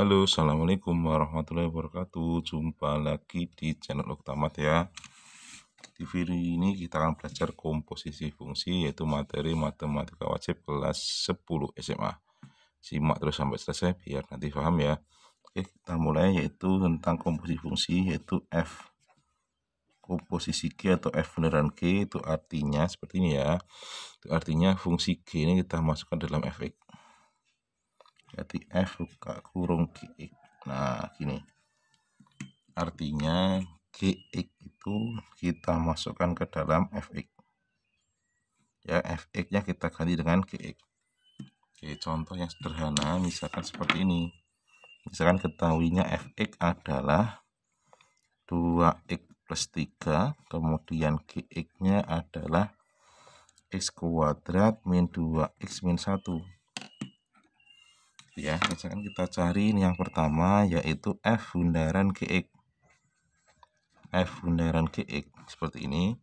Halo, Assalamualaikum warahmatullahi wabarakatuh. Jumpa lagi di channel Oktamat ya. Di video ini kita akan belajar komposisi fungsi yaitu materi matematika wajib kelas 10 SMA. Simak terus sampai selesai biar nanti paham ya. Oke, kita mulai yaitu tentang komposisi fungsi yaitu F. Komposisi G atau F beneran G itu artinya seperti ini ya. Itu artinya fungsi G ini kita masukkan dalam F berarti F buka kurung GX nah gini artinya GX itu kita masukkan ke dalam FX ya FX nya kita ganti dengan GX Oke contoh yang sederhana misalkan seperti ini misalkan ketahuinya FX adalah 2X plus 3 kemudian GX nya adalah X kuadrat min 2X min 1 ya misalkan kita cari ini yang pertama yaitu F bundaran GX F bundaran GX seperti ini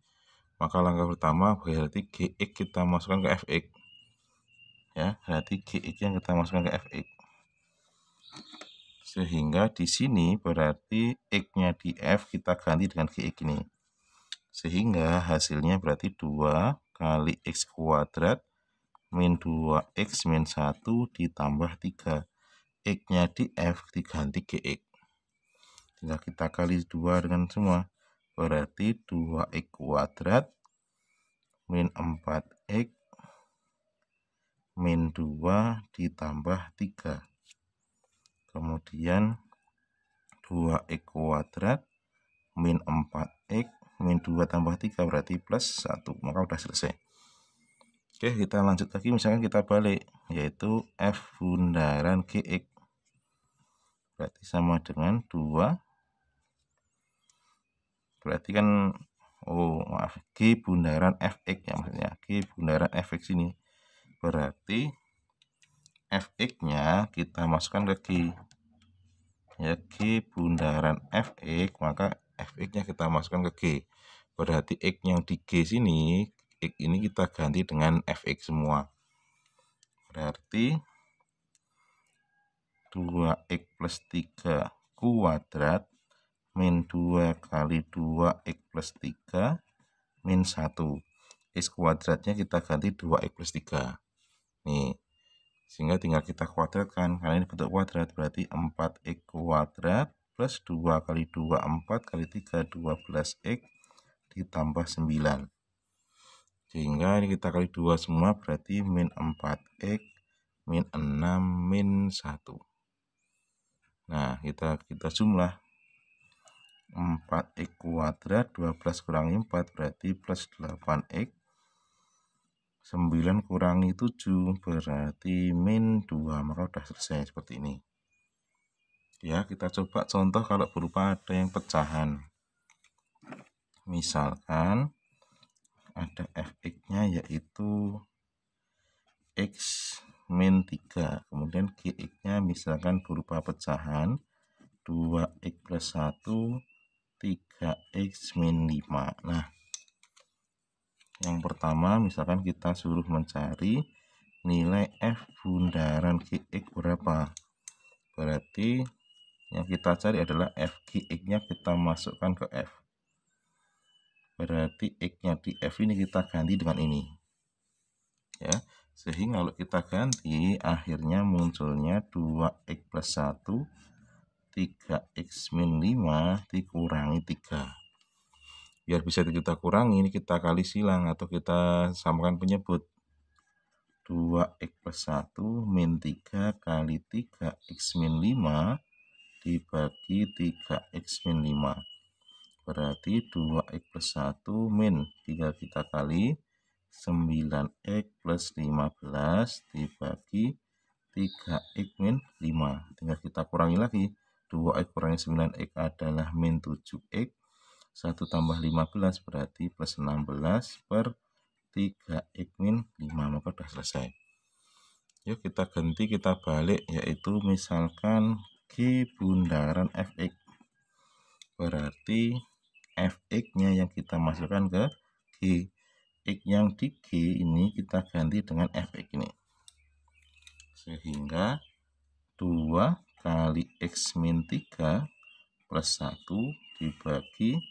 maka langkah pertama berarti GX kita masukkan ke FX ya berarti GX yang kita masukkan ke FX sehingga di sini berarti X-nya di F kita ganti dengan GX ini sehingga hasilnya berarti 2 kali X kuadrat min 2x min 1 ditambah 3 x-nya di f diganti ke x tinggal kita kali 2 dengan semua berarti 2x kuadrat min 4x min 2 ditambah 3 kemudian 2x kuadrat min 4x min 2 tambah 3 berarti plus 1 maka sudah selesai Oke, kita lanjut lagi misalnya kita balik yaitu F bundaran GX. Berarti sama dengan 2 berarti kan oh maaf G bundaran fx ya maksudnya G bundaran fx ini berarti fx nya kita masukkan ke G ya G bundaran fx maka fx nya kita masukkan ke G berarti x yang di G sini X ini kita ganti dengan fx semua berarti 2x plus 3 kuadrat min 2 kali 2x plus 3 min 1 x kuadratnya kita ganti 2x plus 3 nih sehingga tinggal kita kuadratkan karena ini bentuk kuadrat berarti 4x kuadrat plus 2 kali 2 4 kali 3 12x ditambah 9 sehingga ini kita kali dua semua berarti min 4x min 6 min 1 nah kita kita jumlah 4x kuadrat 12 kurangi 4 berarti plus 8x 9 kurangi 7 berarti min 2 maka sudah selesai seperti ini ya kita coba contoh kalau berupa ada yang pecahan misalkan ada fx-nya yaitu x min 3. Kemudian gx-nya misalkan berupa pecahan 2x plus 1, 3x min 5. Nah, yang pertama misalkan kita suruh mencari nilai f bundaran gx berapa. Berarti yang kita cari adalah f gx-nya kita masukkan ke f berarti x-nya di f ini kita ganti dengan ini ya sehingga kalau kita ganti akhirnya munculnya 2x plus 1 3x min 5 dikurangi 3 biar bisa kita kurangi ini kita kali silang atau kita samakan penyebut 2x plus 1 min 3 kali 3x min 5 dibagi 3x min 5 Berarti 2x plus 1 min 3 kita kali 9x plus 15 dibagi 3x min 5. Tinggal kita kurangi lagi. 2x kurangi 9x adalah min 7x. 1 tambah 15 berarti plus 16 per 3x min 5. Maka sudah selesai. Yuk kita ganti, kita balik. Yaitu misalkan G bundaran fx. Berarti fx-nya yang kita masukkan ke g. x yang di g ini kita ganti dengan fx ini. Sehingga 2 kali x min 3 plus 1 dibagi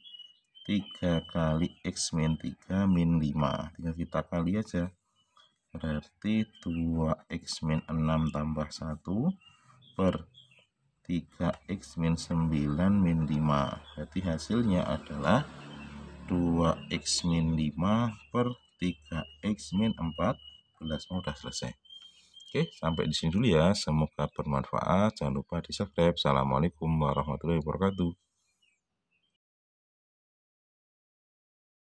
3 kali x min 3 min 5 tinggal kita kali aja berarti 2x min 6 tambah 1 per 3x min 9 min 5 berarti hasilnya adalah 2x min 5 per 3x min 14 oh, udah selesai oke sampai di sini dulu ya semoga bermanfaat jangan lupa di subscribe assalamualaikum warahmatullahi wabarakatuh